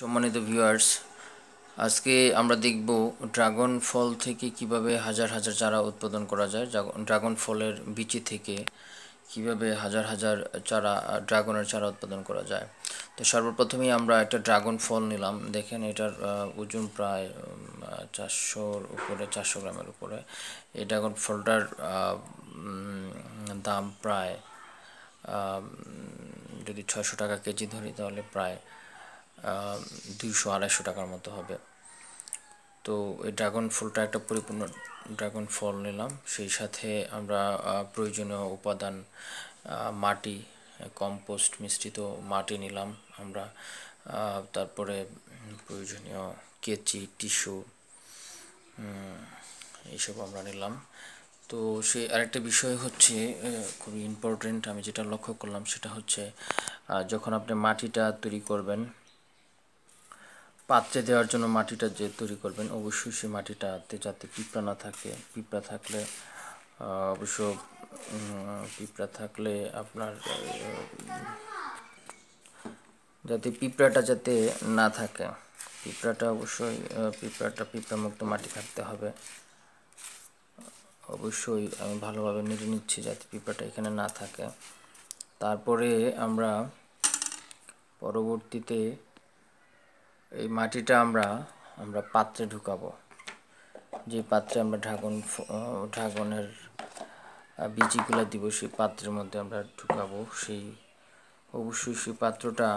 সম্মানিত ভিউয়ার্স আজকে আমরা দেখব ড্রাগন ফল থেকে কিভাবে হাজার হাজার চারা উৎপাদন করা যায় ড্রাগন ফলের বিচি থেকে কিভাবে হাজার হাজার চারা ড্রাগনের চারা উৎপাদন করা যায় তো সর্বপ্রথমেই আমরা একটা ড্রাগন ফল নিলাম দেখেন এটার ওজন প্রায় চারশোর উপরে চারশো গ্রামের উপরে এই ড্রাগন ফলটার দাম প্রায় যদি ছয়শো টাকা কেজি ধরি তাহলে প্রায় দুইশো আড়াইশো টাকার মতো হবে তো এই ড্রাগন ফলটা একটা পরিপূর্ণ ড্রাগন ফল নিলাম সেই সাথে আমরা প্রয়োজনীয় উপাদান মাটি কম্পোস্ট মিশ্রিত মাটি নিলাম আমরা তারপরে প্রয়োজনীয় কেচি টিস্যু এইসব আমরা নিলাম তো সে আরেকটা বিষয় হচ্ছে খুবই ইম্পর্টেন্ট আমি যেটা লক্ষ্য করলাম সেটা হচ্ছে যখন আপনি মাটিটা তৈরি করবেন পাত্রে দেওয়ার জন্য মাটিটা যে তৈরি করবেন অবশ্যই সেই মাটিটাতে যাতে পিঁপড়া না থাকে পিঁপড়া থাকলে অবশ্য পিঁপড়া থাকলে আপনার যাতে পিঁপড়াটা যাতে না থাকে পিঁপড়াটা অবশ্যই পিঁপড়াটা পিঁপড়া মুক্ত মাটি থাকতে হবে অবশ্যই আমি ভালোভাবে নেড়ে নিচ্ছি যাতে পিঁপড়াটা এখানে না থাকে তারপরে আমরা পরবর্তীতে এই মাটিটা আমরা আমরা পাত্রে ঢুকাবো যে পাত্রে আমরা ঢাকন ঢাকনের বীজগুলো দিব সেই পাত্রের মধ্যে আমরা ঢুকাবো সেই অবশ্যই সেই পাত্রটা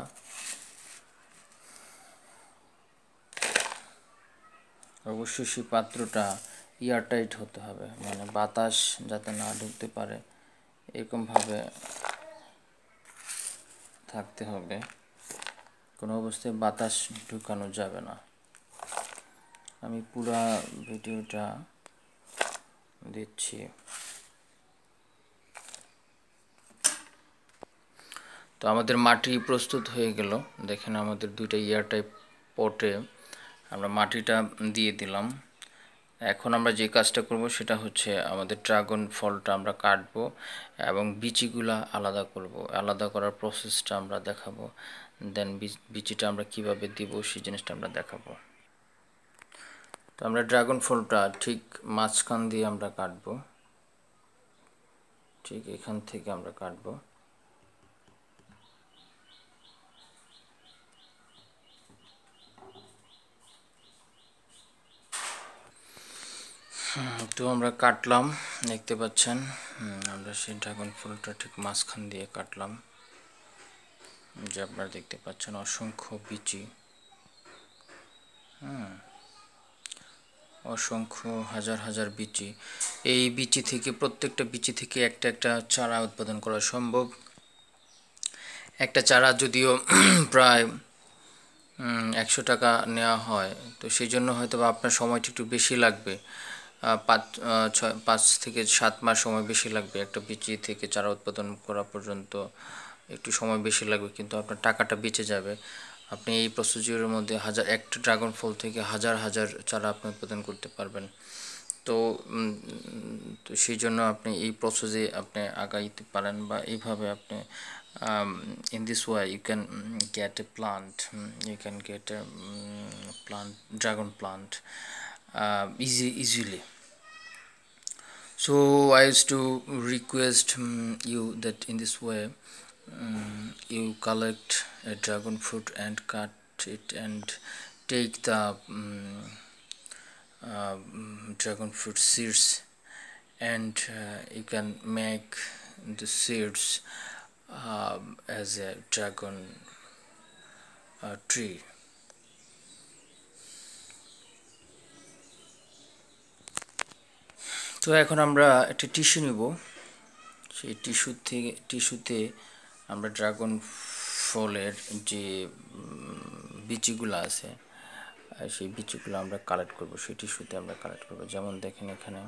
অবশ্যই সেই পাত্রটা এয়ারটাইট হতে হবে মানে বাতাস যাতে না ঢুকতে পারে এরকমভাবে থাকতে হবে কোনো অবস্থায় বাতাস ঢুকানো যাবে না আমি পুরা ভিডিওটা দিচ্ছি তো আমাদের মাটি প্রস্তুত হয়ে গেল দেখেন আমাদের দুইটা ইয়ার টাইপ পটে আমরা মাটিটা দিয়ে দিলাম এখন আমরা যে কাজটা করব সেটা হচ্ছে আমাদের ড্রাগন ফলটা আমরা কাটবো এবং বিচিগুলা আলাদা করব আলাদা করার প্রসেসটা আমরা দেখাবো দেন বিচিটা আমরা কিভাবে দিব সেই জিনিসটা আমরা দেখাবো তো আমরা ড্রাগন ফলটা ঠিক মাঝখান দিয়ে আমরা কাটব ঠিক এখান থেকে আমরা কাটব তো আমরা কাটলাম দেখতে পাচ্ছেন আমরা সেই ড্রাগন ফলটা ঠিক মাঝখান দিয়ে কাটলাম যে আপনারা দেখতে পাচ্ছেন অসংখ্য বিচি হ্যাঁ অসংখ্য হাজার হাজার বিচি এই বিচি থেকে প্রত্যেকটা বিচি থেকে একটা একটা চারা উৎপাদন করা সম্ভব একটা চারা যদিও প্রায় একশো টাকা নেওয়া হয় তো সেই জন্য হয়তো আপনার সময়টা একটু বেশি লাগবে পাঁচ ছয় পাঁচ থেকে সাত মাস সময় বেশি লাগবে একটা বিচি থেকে চারা উৎপাদন করা পর্যন্ত একটু সময় বেশি লাগবে কিন্তু আপনার টাকাটা বেঁচে যাবে আপনি এই প্রসিজিওরের মধ্যে হাজার একটা ড্রাগন ফল থেকে হাজার হাজার চারা আপনি উৎপাদন করতে পারবেন তো তো সেই জন্য আপনি এই প্রসেসে আপনি আগাইতে পারেন বা এইভাবে আপনি in this way you can get a plant you can get a plant dragon plant uh, easy easily so i used to request you that in this you collect a dragon fruit and cut it and take the um, uh, dragon fruit seeds and uh, you can make the seeds uh, as a dragon uh, tree তো এখন আমরা একটা tissue নিব সেই tissue থেকে টিস্যুতে আমরা dragon ফলের যে বিচিগুলো আছে সেই বিচিগুলো আমরা কালেক্ট করব সেটি শুতে আমরা কালেক্ট করব যেমন দেখেন এখানে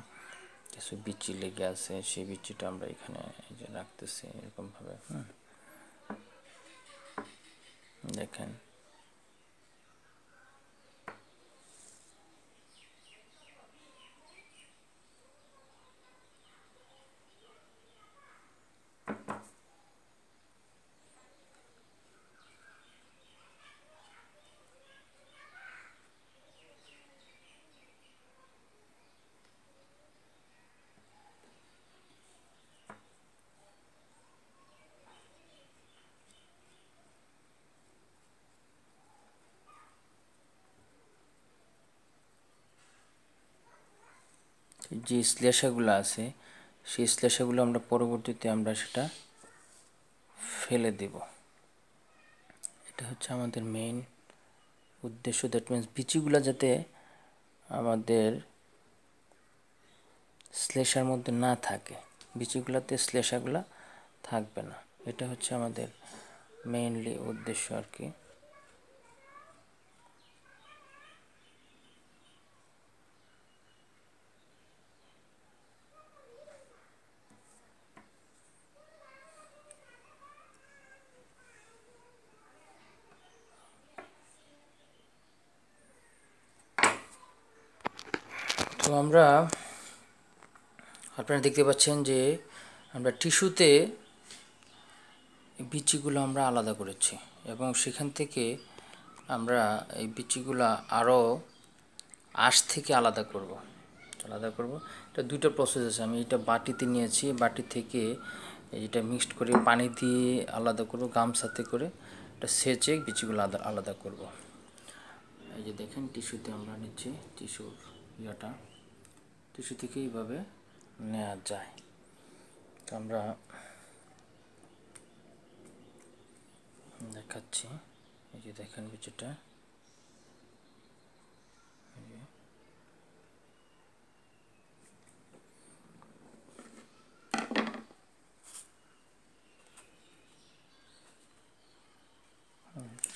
কিছু বিচি লেগে আছে সেই বিচিটা আমরা এখানে রাখতেছি এরকমভাবে হুম দেখেন যে শ্লেষাগুলো আছে সেই শ্লেষাগুলো আমরা পরবর্তীতে আমরা সেটা ফেলে দেব এটা হচ্ছে আমাদের মেইন উদ্দেশ্য দ্যাট মিন্স বিচিগুলো যাতে আমাদের শ্লেষার মধ্যে না থাকে বিচিগুলোতে শ্লেষাগুলো থাকবে না এটা হচ্ছে আমাদের মেইনলি উদ্দেশ্য আর কি তো আমরা আপনারা দেখতে পাচ্ছেন যে আমরা টিস্যুতে বিচিগুলো আমরা আলাদা করেছি এবং সেখান থেকে আমরা এই বিচিগুলো আরও আঁশ থেকে আলাদা করব আলাদা করব এটা দুটো প্রসেস আছে আমি এটা বাটিতে নিয়েছি বাটি থেকে এটা মিক্সড করে পানি দিয়ে আলাদা করব গামছাতে করে এটা সেচে বিচিগুলো আলাদা আলাদা করবো এই যে দেখেন টিস্যুতে আমরা নিচ্ছি টিস্যুর ইয়াটা টিস্যু থেকে এইভাবে নেওয়া যায় তো আমরা দেখাচ্ছি এই যে দেখেন কিছুটা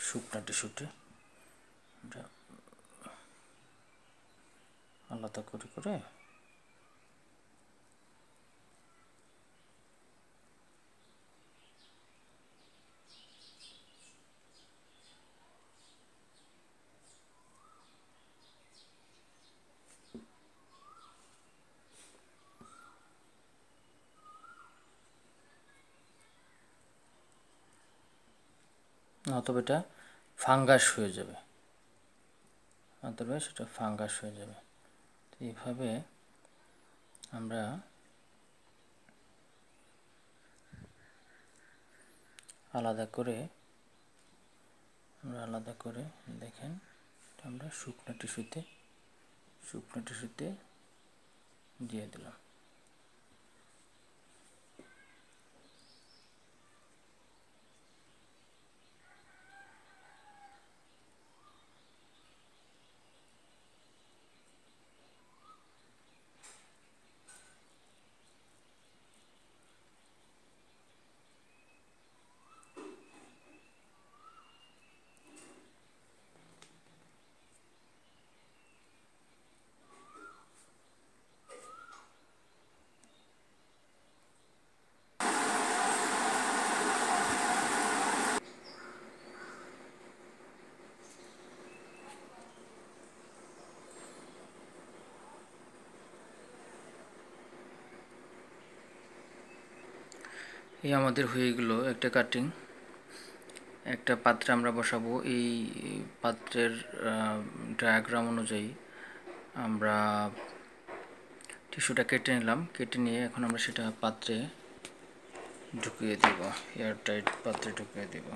শুকনা টিস্যুটি আলাদা করে করে অথবা এটা ফাঙ্গাস হয়ে যাবে অথবা সেটা ফাঙ্গাস হয়ে যাবে তো এইভাবে আমরা আলাদা করে আমরা আলাদা করে দেখেন আমরা শুকনো টিস্যুতে শুকনো টিস্যুতে দিয়ে দিলাম এই আমাদের হয়ে গেলো একটা কাটিং একটা পাত্রে আমরা বসাবো এই পাত্রের ডায়াগ্রাম অনুযায়ী আমরা টিস্যুটা কেটে নিলাম কেটে নিয়ে এখন আমরা সেটা পাত্রে ঢুকিয়ে দেব এয়ারটাইট পাত্রে ঢুকিয়ে দেবো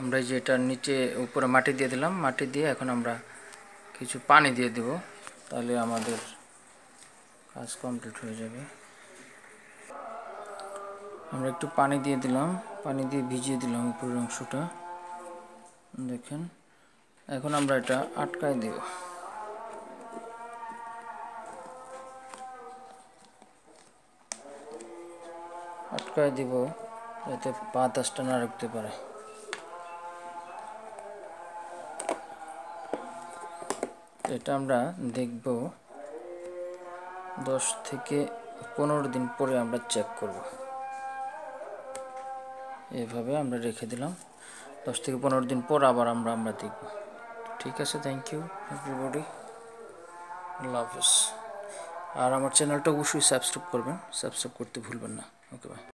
আমরা যেটা নিচে উপরে মাটি দিয়ে দিলাম মাটি দিয়ে এখন আমরা কিছু পানি দিয়ে দেব তাহলে আমাদের কাজ কমপ্লিট হয়ে যাবে আমরা একটু পানি দিয়ে দিলাম পানি দিয়ে ভিজিয়ে দিলাম উপরের অংশটা দেখেন এখন আমরা এটা আটকায় দেব আটকায় দিব যাতে পাতাসটা না রাখতে পারে এটা আমরা দেখব দশ থেকে পনেরো দিন পরে আমরা চেক করব এভাবে আমরা রেখে দিলাম দশ থেকে পনেরো দিন পর আবার আমরা আমরা দেখব ঠিক আছে থ্যাংক ইউ এভরিবডি আল্লাহ হাফিজ আর আমার চ্যানেলটা অবশ্যই সাবস্ক্রাইব করবেন সাবস্ক্রাইব করতে ভুলবেন না ওকে বাই